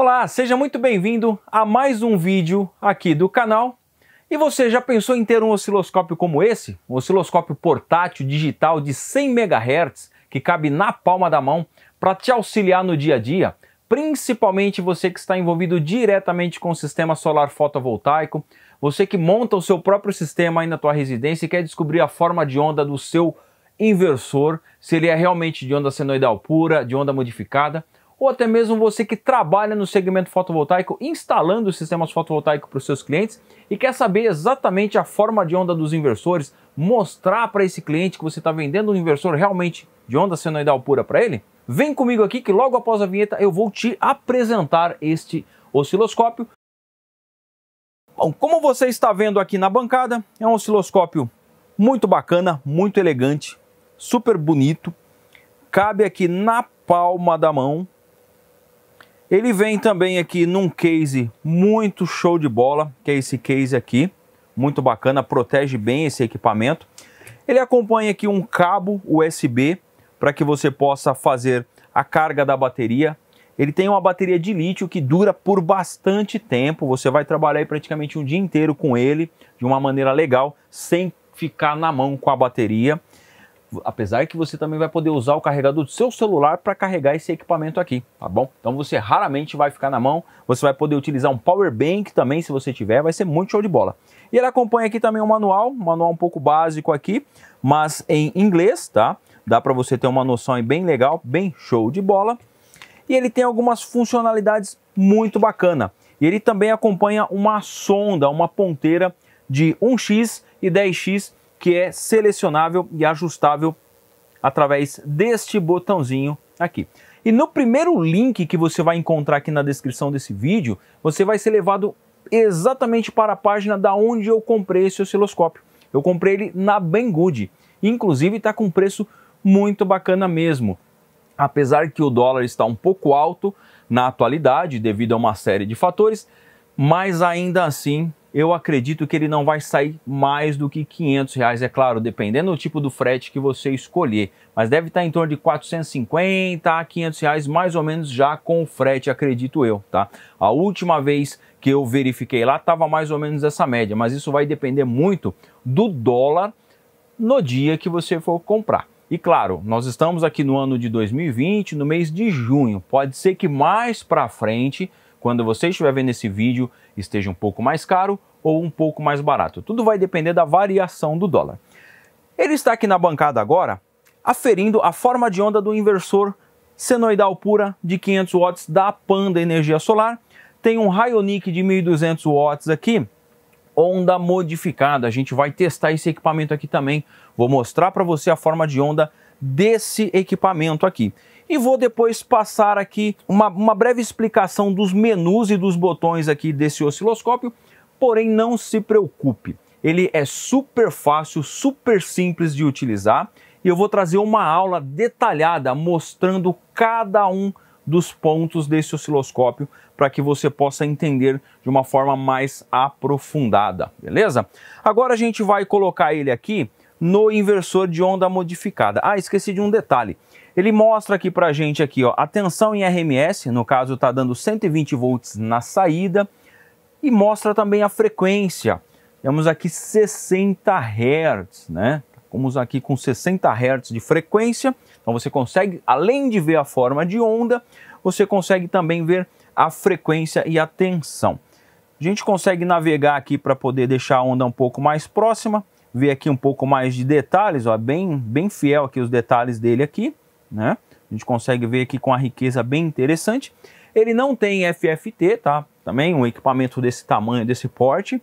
Olá, seja muito bem-vindo a mais um vídeo aqui do canal. E você já pensou em ter um osciloscópio como esse? Um osciloscópio portátil digital de 100 MHz que cabe na palma da mão para te auxiliar no dia a dia? Principalmente você que está envolvido diretamente com o sistema solar fotovoltaico, você que monta o seu próprio sistema aí na tua residência e quer descobrir a forma de onda do seu inversor, se ele é realmente de onda senoidal pura, de onda modificada ou até mesmo você que trabalha no segmento fotovoltaico, instalando sistemas fotovoltaicos para os seus clientes e quer saber exatamente a forma de onda dos inversores, mostrar para esse cliente que você está vendendo um inversor realmente de onda senoidal pura para ele? Vem comigo aqui que logo após a vinheta eu vou te apresentar este osciloscópio. Bom, como você está vendo aqui na bancada, é um osciloscópio muito bacana, muito elegante, super bonito. Cabe aqui na palma da mão, ele vem também aqui num case muito show de bola, que é esse case aqui, muito bacana, protege bem esse equipamento. Ele acompanha aqui um cabo USB para que você possa fazer a carga da bateria. Ele tem uma bateria de lítio que dura por bastante tempo, você vai trabalhar praticamente um dia inteiro com ele de uma maneira legal, sem ficar na mão com a bateria apesar que você também vai poder usar o carregador do seu celular para carregar esse equipamento aqui, tá bom? Então você raramente vai ficar na mão, você vai poder utilizar um power bank também se você tiver, vai ser muito show de bola. E ele acompanha aqui também um manual, um manual um pouco básico aqui, mas em inglês, tá? Dá para você ter uma noção bem legal, bem show de bola. E ele tem algumas funcionalidades muito bacana. E ele também acompanha uma sonda, uma ponteira de 1x e 10x que é selecionável e ajustável através deste botãozinho aqui. E no primeiro link que você vai encontrar aqui na descrição desse vídeo, você vai ser levado exatamente para a página da onde eu comprei esse osciloscópio. Eu comprei ele na Banggood, inclusive está com um preço muito bacana mesmo. Apesar que o dólar está um pouco alto na atualidade devido a uma série de fatores, mas ainda assim eu acredito que ele não vai sair mais do que 500 reais, é claro, dependendo do tipo do frete que você escolher, mas deve estar em torno de 450 a 500 reais, mais ou menos já com o frete, acredito eu, tá? A última vez que eu verifiquei lá estava mais ou menos essa média, mas isso vai depender muito do dólar no dia que você for comprar. E claro, nós estamos aqui no ano de 2020, no mês de junho. Pode ser que mais para frente, quando você estiver vendo esse vídeo, esteja um pouco mais caro ou um pouco mais barato. Tudo vai depender da variação do dólar. Ele está aqui na bancada agora, aferindo a forma de onda do inversor senoidal pura de 500 watts da Panda Energia Solar. Tem um Rayonic de 1200 watts aqui, onda modificada. A gente vai testar esse equipamento aqui também. Vou mostrar para você a forma de onda desse equipamento aqui. E vou depois passar aqui uma, uma breve explicação dos menus e dos botões aqui desse osciloscópio, porém não se preocupe. Ele é super fácil, super simples de utilizar e eu vou trazer uma aula detalhada mostrando cada um dos pontos desse osciloscópio para que você possa entender de uma forma mais aprofundada, beleza? Agora a gente vai colocar ele aqui no inversor de onda modificada. Ah, esqueci de um detalhe. Ele mostra aqui para a gente aqui, ó, a tensão em RMS, no caso está dando 120 volts na saída, e mostra também a frequência. Temos aqui 60 Hz, né? Vamos aqui com 60 Hz de frequência. Então você consegue, além de ver a forma de onda, você consegue também ver a frequência e a tensão. A gente consegue navegar aqui para poder deixar a onda um pouco mais próxima, ver aqui um pouco mais de detalhes, ó, bem, bem fiel aqui os detalhes dele aqui, né? A gente consegue ver aqui com a riqueza bem interessante. Ele não tem FFT, tá? Também um equipamento desse tamanho, desse porte,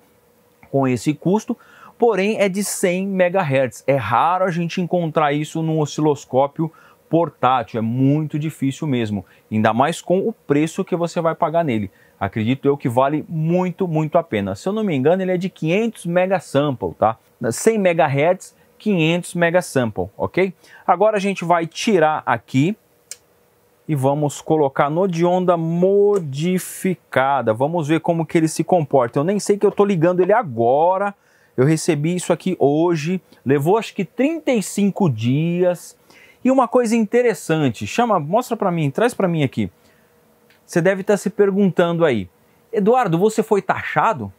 com esse custo, porém é de 100 MHz. É raro a gente encontrar isso num osciloscópio portátil, é muito difícil mesmo, ainda mais com o preço que você vai pagar nele. Acredito eu que vale muito, muito a pena. Se eu não me engano, ele é de 500 mega sample, tá? 100 MHz, 500 mega sample, ok? Agora a gente vai tirar aqui e vamos colocar no de onda modificada. Vamos ver como que ele se comporta. Eu nem sei que eu tô ligando ele agora, eu recebi isso aqui hoje, levou acho que 35 dias. E uma coisa interessante, chama, mostra para mim, traz para mim aqui. Você deve estar tá se perguntando aí, Eduardo, você foi taxado?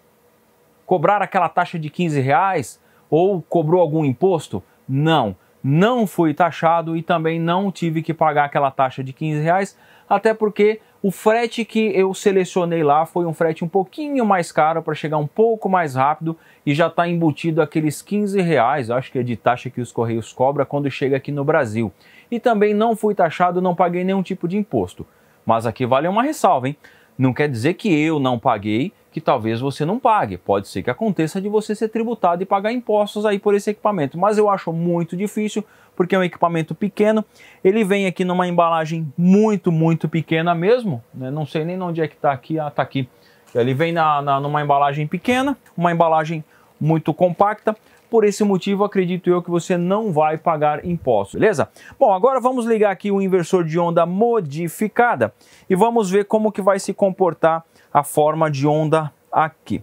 Cobrar aquela taxa de 15 reais? Ou cobrou algum imposto? Não, não fui taxado e também não tive que pagar aquela taxa de 15 reais, até porque o frete que eu selecionei lá foi um frete um pouquinho mais caro para chegar um pouco mais rápido e já está embutido aqueles 15 reais, acho que é de taxa que os Correios cobra quando chega aqui no Brasil. E também não fui taxado, não paguei nenhum tipo de imposto. Mas aqui vale uma ressalva, hein? Não quer dizer que eu não paguei que talvez você não pague. Pode ser que aconteça de você ser tributado e pagar impostos aí por esse equipamento, mas eu acho muito difícil porque é um equipamento pequeno. Ele vem aqui numa embalagem muito, muito pequena mesmo, né? Não sei nem onde é que está aqui, ah, tá aqui. Ele vem na, na, numa embalagem pequena, uma embalagem muito compacta. Por esse motivo, acredito eu que você não vai pagar imposto, beleza? Bom, agora vamos ligar aqui o inversor de onda modificada e vamos ver como que vai se comportar a forma de onda aqui.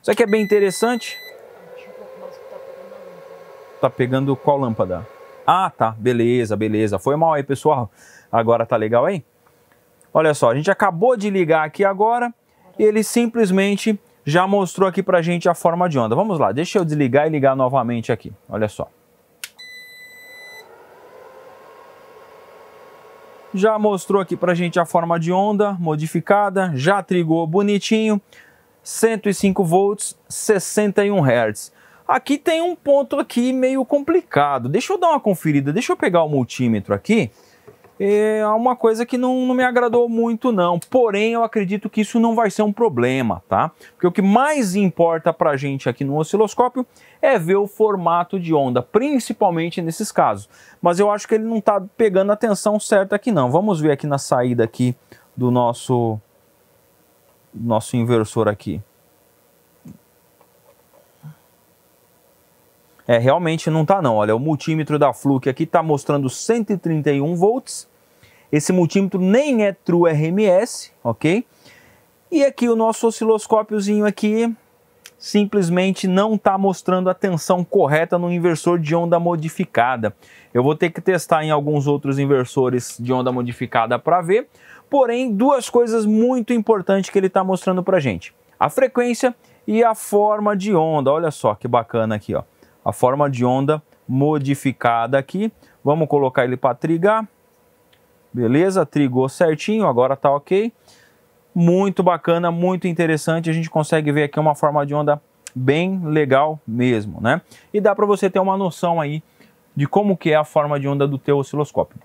Isso aqui é bem interessante. Tá pegando qual lâmpada? Ah, tá. Beleza, beleza. Foi mal aí, pessoal. Agora tá legal aí? Olha só, a gente acabou de ligar aqui agora. Ele simplesmente já mostrou aqui para gente a forma de onda. Vamos lá, deixa eu desligar e ligar novamente aqui, olha só. Já mostrou aqui para gente a forma de onda modificada, já trigou bonitinho, 105 volts, 61 Hz. Aqui tem um ponto aqui meio complicado, deixa eu dar uma conferida, deixa eu pegar o multímetro aqui é uma coisa que não, não, me agradou muito não. Porém, eu acredito que isso não vai ser um problema, tá? Porque o que mais importa para a gente aqui no osciloscópio é ver o formato de onda, principalmente nesses casos. Mas eu acho que ele não está pegando a atenção certa aqui não. Vamos ver aqui na saída aqui do nosso, nosso inversor aqui. É, realmente não está não. Olha, o multímetro da Fluke aqui está mostrando 131 volts. Esse multímetro nem é True RMS, ok? E aqui o nosso osciloscópiozinho aqui simplesmente não está mostrando a tensão correta no inversor de onda modificada. Eu vou ter que testar em alguns outros inversores de onda modificada para ver. Porém, duas coisas muito importantes que ele está mostrando para gente. A frequência e a forma de onda. Olha só que bacana aqui, ó a forma de onda modificada aqui. Vamos colocar ele para trigar. Beleza, trigou certinho, agora está ok. Muito bacana, muito interessante. A gente consegue ver aqui uma forma de onda bem legal mesmo, né? E dá para você ter uma noção aí de como que é a forma de onda do teu osciloscópio.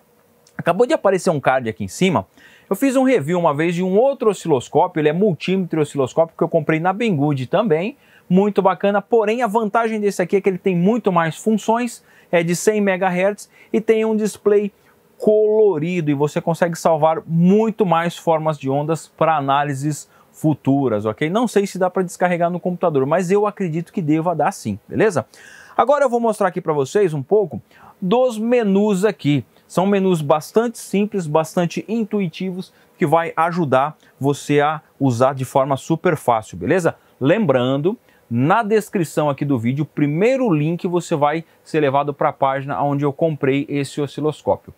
Acabou de aparecer um card aqui em cima. Eu fiz um review uma vez de um outro osciloscópio, ele é multímetro osciloscópio que eu comprei na Bengud também muito bacana, porém a vantagem desse aqui é que ele tem muito mais funções, é de 100 MHz e tem um display colorido e você consegue salvar muito mais formas de ondas para análises futuras, ok? Não sei se dá para descarregar no computador, mas eu acredito que deva dar sim, beleza? Agora eu vou mostrar aqui para vocês um pouco dos menus aqui. São menus bastante simples, bastante intuitivos, que vai ajudar você a usar de forma super fácil, beleza? Lembrando na descrição aqui do vídeo, o primeiro link você vai ser levado para a página onde eu comprei esse osciloscópio.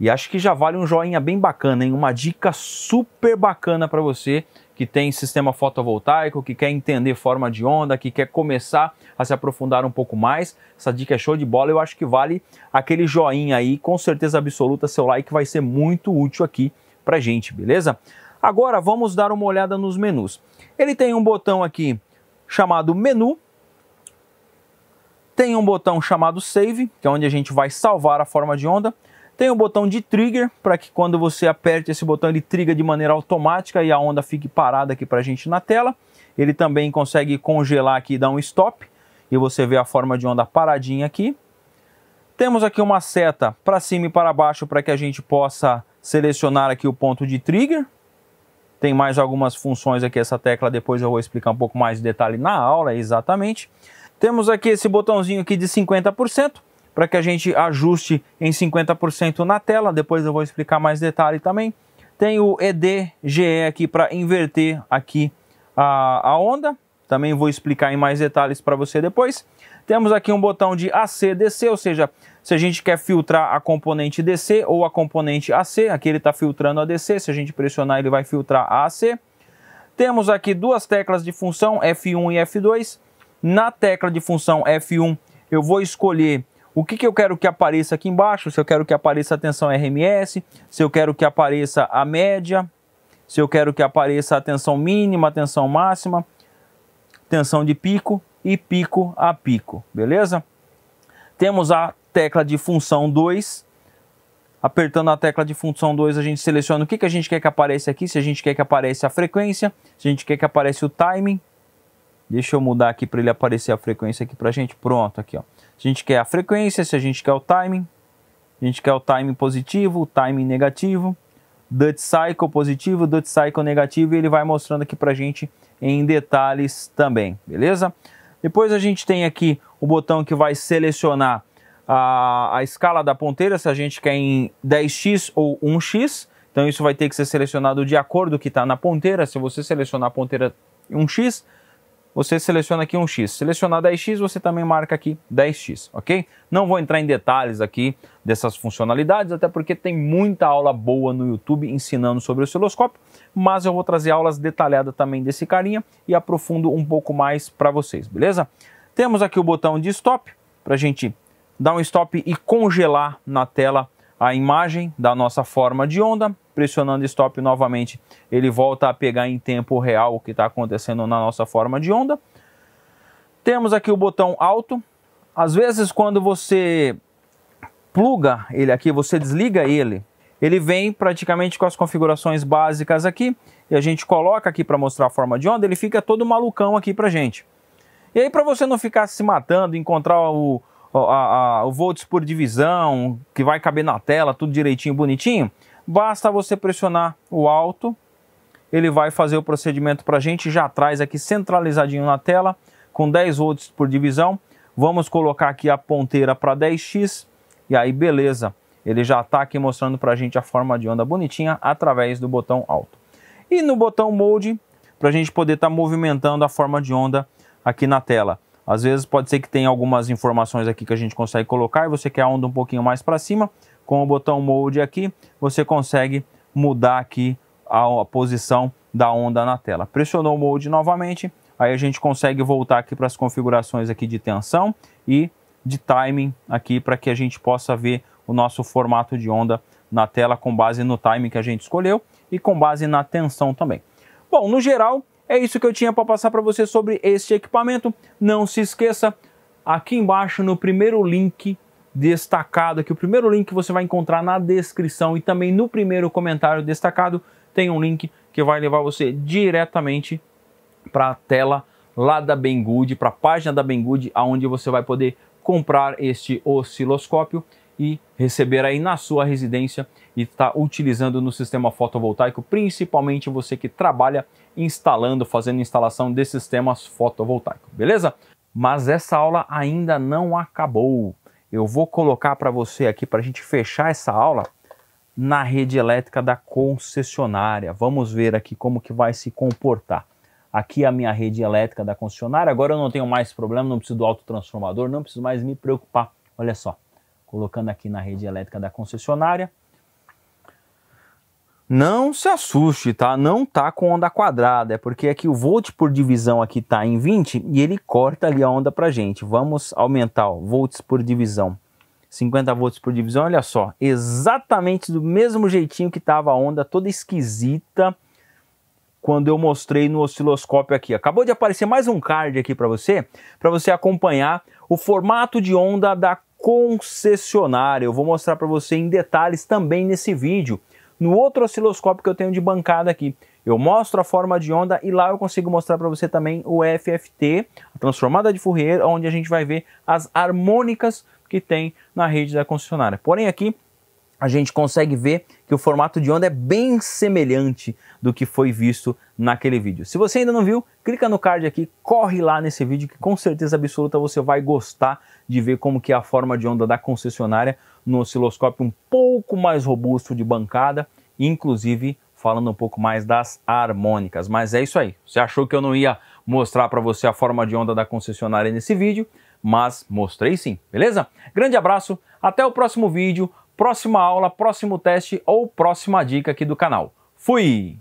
E acho que já vale um joinha bem bacana, hein? Uma dica super bacana para você que tem sistema fotovoltaico, que quer entender forma de onda, que quer começar a se aprofundar um pouco mais. Essa dica é show de bola, eu acho que vale aquele joinha aí, com certeza absoluta, seu like vai ser muito útil aqui para gente, beleza? Agora vamos dar uma olhada nos menus. Ele tem um botão aqui chamado menu, tem um botão chamado save, que é onde a gente vai salvar a forma de onda, tem o um botão de trigger, para que quando você aperte esse botão ele triga de maneira automática e a onda fique parada aqui para a gente na tela. Ele também consegue congelar aqui e dar um stop, e você vê a forma de onda paradinha aqui. Temos aqui uma seta para cima e para baixo para que a gente possa selecionar aqui o ponto de trigger, tem mais algumas funções aqui, essa tecla depois eu vou explicar um pouco mais de detalhe na aula, exatamente. Temos aqui esse botãozinho aqui de 50%, para que a gente ajuste em 50% na tela, depois eu vou explicar mais detalhe também. Tem o EDGE aqui para inverter aqui a, a onda, também vou explicar em mais detalhes para você depois. Temos aqui um botão de AC, DC, ou seja, se a gente quer filtrar a componente DC ou a componente AC, aqui ele está filtrando a DC, se a gente pressionar ele vai filtrar a AC. Temos aqui duas teclas de função, F1 e F2. Na tecla de função F1 eu vou escolher o que, que eu quero que apareça aqui embaixo, se eu quero que apareça a tensão RMS, se eu quero que apareça a média, se eu quero que apareça a tensão mínima, a tensão máxima tensão de pico e pico a pico, beleza? Temos a tecla de função 2. Apertando a tecla de função 2, a gente seleciona o que, que a gente quer que apareça aqui, se a gente quer que apareça a frequência, se a gente quer que apareça o timing. Deixa eu mudar aqui para ele aparecer a frequência aqui para a gente. Pronto, aqui. Ó. Se a gente quer a frequência, se a gente quer o timing, a gente quer o timing positivo, o timing negativo. Dutch Cycle positivo, Dutch Cycle negativo, e ele vai mostrando aqui para gente em detalhes também, beleza? Depois a gente tem aqui o botão que vai selecionar a, a escala da ponteira, se a gente quer em 10x ou 1x, então isso vai ter que ser selecionado de acordo o que está na ponteira, se você selecionar a ponteira 1x, você seleciona aqui um X. Selecionar 10X, você também marca aqui 10X, ok? Não vou entrar em detalhes aqui dessas funcionalidades, até porque tem muita aula boa no YouTube ensinando sobre o osciloscópio, mas eu vou trazer aulas detalhadas também desse carinha e aprofundo um pouco mais para vocês, beleza? Temos aqui o botão de stop, para a gente dar um stop e congelar na tela a imagem da nossa forma de onda. Pressionando stop novamente, ele volta a pegar em tempo real o que está acontecendo na nossa forma de onda. Temos aqui o botão alto. Às vezes, quando você pluga ele aqui, você desliga ele, ele vem praticamente com as configurações básicas aqui. E a gente coloca aqui para mostrar a forma de onda, ele fica todo malucão aqui para gente. E aí, para você não ficar se matando, encontrar o, a, a, o volts por divisão, que vai caber na tela, tudo direitinho, bonitinho, basta você pressionar o alto, ele vai fazer o procedimento para a gente, já traz aqui centralizadinho na tela, com 10 volts por divisão, vamos colocar aqui a ponteira para 10x, e aí beleza, ele já está aqui mostrando para a gente a forma de onda bonitinha através do botão alto. E no botão mode, para a gente poder estar tá movimentando a forma de onda aqui na tela. Às vezes pode ser que tenha algumas informações aqui que a gente consegue colocar e você quer a onda um pouquinho mais para cima. Com o botão Mode aqui, você consegue mudar aqui a, a posição da onda na tela. Pressionou o Mode novamente, aí a gente consegue voltar aqui para as configurações aqui de tensão e de timing aqui para que a gente possa ver o nosso formato de onda na tela com base no timing que a gente escolheu e com base na tensão também. Bom, no geral, é isso que eu tinha para passar para você sobre este equipamento. Não se esqueça, aqui embaixo no primeiro link destacado, que o primeiro link que você vai encontrar na descrição e também no primeiro comentário destacado, tem um link que vai levar você diretamente para a tela lá da Banggood, para a página da Banggood, aonde você vai poder comprar este osciloscópio e receber aí na sua residência e está utilizando no sistema fotovoltaico, principalmente você que trabalha instalando, fazendo instalação de sistemas fotovoltaicos, beleza? Mas essa aula ainda não acabou. Eu vou colocar para você aqui, para a gente fechar essa aula, na rede elétrica da concessionária. Vamos ver aqui como que vai se comportar. Aqui é a minha rede elétrica da concessionária. Agora eu não tenho mais problema, não preciso do autotransformador, não preciso mais me preocupar. Olha só, colocando aqui na rede elétrica da concessionária não se assuste, tá? Não tá com onda quadrada, é porque aqui é o volt por divisão aqui tá em 20 e ele corta ali a onda pra gente. Vamos aumentar, ó, volts por divisão. 50 volts por divisão, olha só, exatamente do mesmo jeitinho que tava a onda toda esquisita quando eu mostrei no osciloscópio aqui. Acabou de aparecer mais um card aqui para você, para você acompanhar o formato de onda da concessionária. Eu vou mostrar para você em detalhes também nesse vídeo no outro osciloscópio que eu tenho de bancada aqui. Eu mostro a forma de onda e lá eu consigo mostrar para você também o FFT, a transformada de Fourier, onde a gente vai ver as harmônicas que tem na rede da concessionária. Porém aqui a gente consegue ver que o formato de onda é bem semelhante do que foi visto naquele vídeo. Se você ainda não viu, clica no card aqui, corre lá nesse vídeo que com certeza absoluta você vai gostar de ver como que é a forma de onda da concessionária no osciloscópio um pouco mais robusto de bancada, inclusive falando um pouco mais das harmônicas. Mas é isso aí. Você achou que eu não ia mostrar para você a forma de onda da concessionária nesse vídeo, mas mostrei sim, beleza? Grande abraço, até o próximo vídeo próxima aula, próximo teste ou próxima dica aqui do canal. Fui!